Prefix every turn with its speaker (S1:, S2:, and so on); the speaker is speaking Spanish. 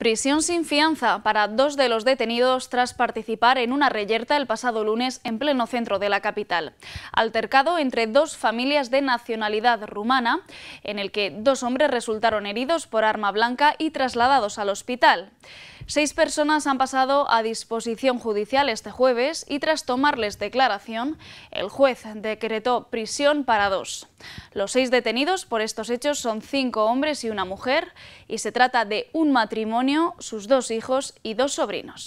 S1: Prisión sin fianza para dos de los detenidos tras participar en una reyerta el pasado lunes en pleno centro de la capital. Altercado entre dos familias de nacionalidad rumana, en el que dos hombres resultaron heridos por arma blanca y trasladados al hospital. Seis personas han pasado a disposición judicial este jueves y tras tomarles declaración, el juez decretó prisión para dos. Los seis detenidos por estos hechos son cinco hombres y una mujer y se trata de un matrimonio, sus dos hijos y dos sobrinos.